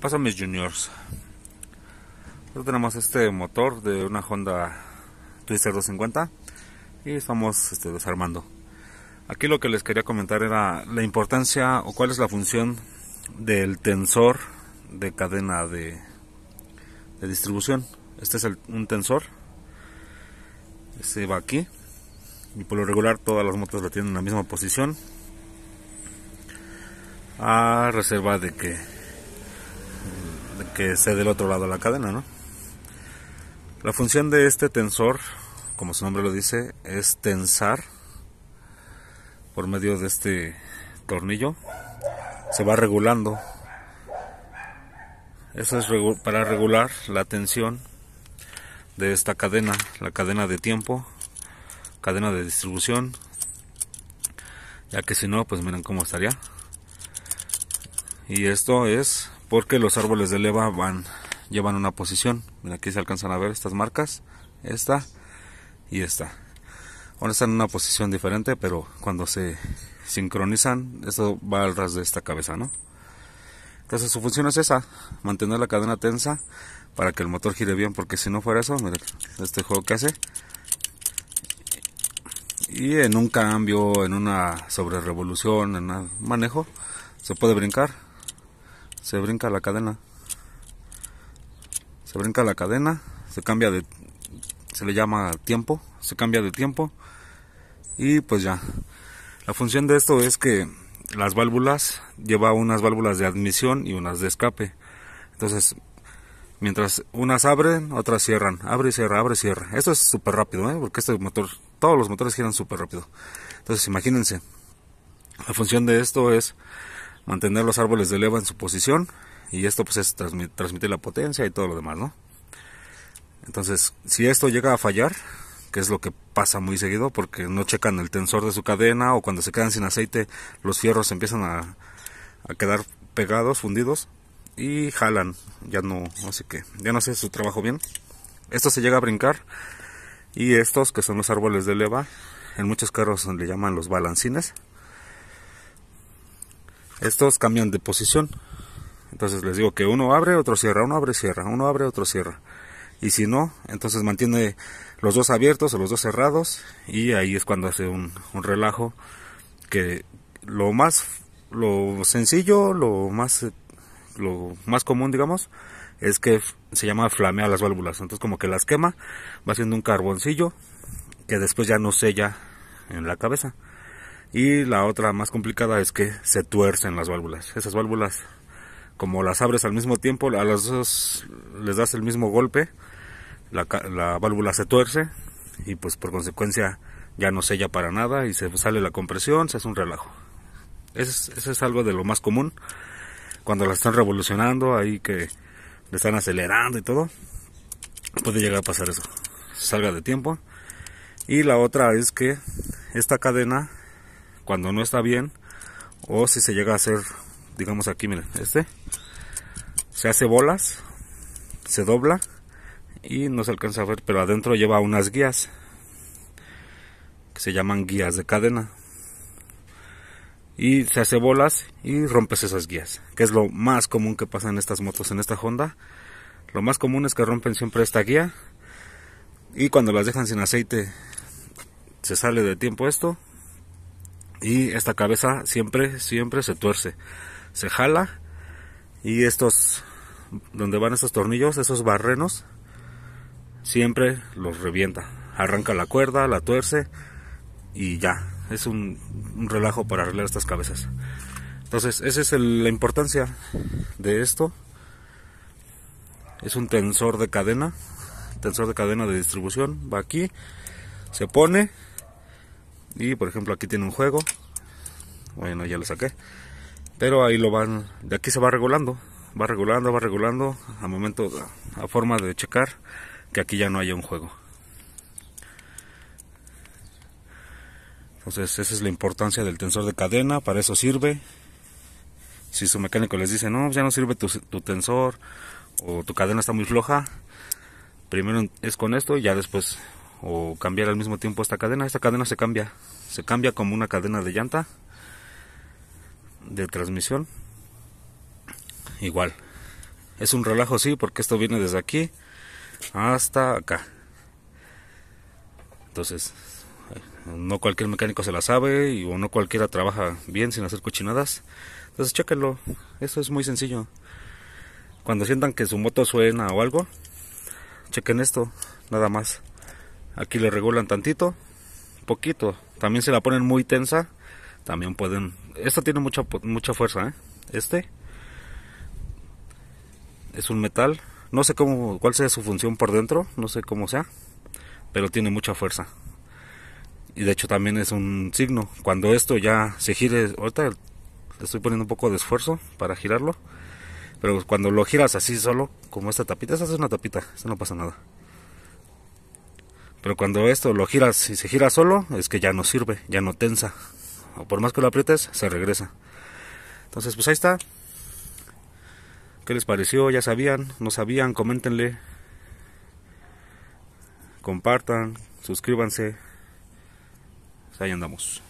pasa mis juniors? Nosotros tenemos este motor de una Honda Twister 250 y estamos este, desarmando. Aquí lo que les quería comentar era la importancia o cuál es la función del tensor de cadena de, distribución. Este es un tensor. Este va aquí. Y por lo regular todas las motos lo tienen en la misma posición. A reserva de que que esté del otro lado de la cadena, La función de este tensor, como su nombre lo dice, es tensar por medio de este tornillo. Se va regulando. Eso es para regular la tensión de esta cadena, la cadena de tiempo, cadena de distribución, ya que si no, pues miren cómo estaría. Y esto es porque los árboles de leva van llevan una posición. Mira, aquí se alcanzan a ver estas marcas, esta y esta. Ahora están en una posición diferente, pero cuando se sincronizan, esto va al ras de esta cabeza, ¿no? Entonces su función es esa, mantener la cadena tensa para que el motor gire bien, porque si no fuera eso, mira, este juego que hace. Y en un cambio, en una sobre revolución, en un manejo, se puede brincar se brinca la cadena se brinca la cadena se cambia de se le llama tiempo se cambia de tiempo y pues ya la función de esto es que las válvulas lleva unas válvulas de admisión y unas de escape entonces mientras unas abren otras cierran abre y cierra abre y cierra esto es súper rápido ¿eh? porque este motor todos los motores giran súper rápido entonces imagínense la función de esto es mantener los árboles de leva en su posición y esto pues es la potencia y todo lo demás, ¿no? Entonces, si esto llega a fallar, que es lo que pasa muy seguido porque no checan el tensor de su cadena o cuando se quedan sin aceite los fierros empiezan a, quedar pegados, fundidos y jalan, ya no, sé ya no hace su trabajo bien. Esto se llega a brincar y estos que son los árboles de leva, en muchos carros le llaman los balancines, estos cambian de posición. Entonces les digo que uno abre, otro cierra, uno abre, cierra, uno abre, otro cierra. Y si no, entonces mantiene los dos abiertos o los dos cerrados y ahí es cuando hace un, relajo que lo más lo sencillo, lo más lo más común, digamos, es que se llama flamea las válvulas. Entonces como que las quema, va haciendo un carboncillo que después ya no sella en la cabeza. Y la otra más complicada es que se tuercen las válvulas. Esas válvulas, como las abres al mismo tiempo, a las dos les das el mismo golpe, la, válvula se tuerce y pues por consecuencia ya no sella para nada y se sale la compresión, se hace un relajo. Eso es, es algo de lo más común cuando las están revolucionando, ahí que le están acelerando y todo, puede llegar a pasar eso. Salga de tiempo. Y la otra es que esta cadena cuando no está bien o si se llega a hacer, digamos aquí, miren, este se hace bolas, se dobla y no se alcanza a ver, pero adentro lleva unas guías que se llaman guías de cadena. Y se hace bolas y rompes esas guías, que es lo más común que pasa en estas motos, en esta Honda. Lo más común es que rompen siempre esta guía y cuando las dejan sin aceite se sale de tiempo esto y esta cabeza siempre, siempre se tuerce, se jala y estos, donde van estos tornillos, esos barrenos, siempre los revienta, arranca la cuerda, la tuerce y ya, es un, un relajo para arreglar estas cabezas. Entonces, esa es la importancia de esto. Es un tensor de cadena, tensor de cadena de distribución, va aquí, se pone y por ejemplo aquí tiene un juego. Bueno, ya lo saqué. Pero ahí lo van, de aquí se va regulando. Va regulando, va regulando. A momento, a forma de checar que aquí ya no haya un juego. Entonces esa es la importancia del tensor de cadena, para eso sirve. Si su mecánico les dice, no, pues ya no sirve tu, tu tensor o tu cadena está muy floja, primero es con esto y ya después o cambiar al mismo tiempo esta cadena. Esta cadena se cambia, se cambia como una cadena de llanta de transmisión. Igual, es un relajo, sí, porque esto viene desde aquí hasta acá. Entonces, no cualquier mecánico se la sabe y, o no cualquiera trabaja bien sin hacer cochinadas. Entonces, chequenlo, eso es muy sencillo. Cuando sientan que su moto suena o algo, chequen esto, nada más. Aquí le regulan tantito, poquito. También se la ponen muy tensa, también pueden... Esta tiene mucha, mucha fuerza, ¿eh? Este es un metal. No sé cómo, cuál sea su función por dentro, no sé cómo sea, pero tiene mucha fuerza. Y de hecho también es un signo. Cuando esto ya se gire, ahorita le estoy poniendo un poco de esfuerzo para girarlo, pero cuando lo giras así solo, como esta tapita, esa es una tapita, esta no pasa nada. Pero cuando esto lo giras y se gira solo, es que ya no sirve, ya no tensa. O por más que lo aprietes, se regresa. Entonces, pues ahí está. ¿Qué les pareció? ¿Ya sabían? ¿No sabían? Coméntenle. Compartan, suscríbanse. Pues ahí andamos.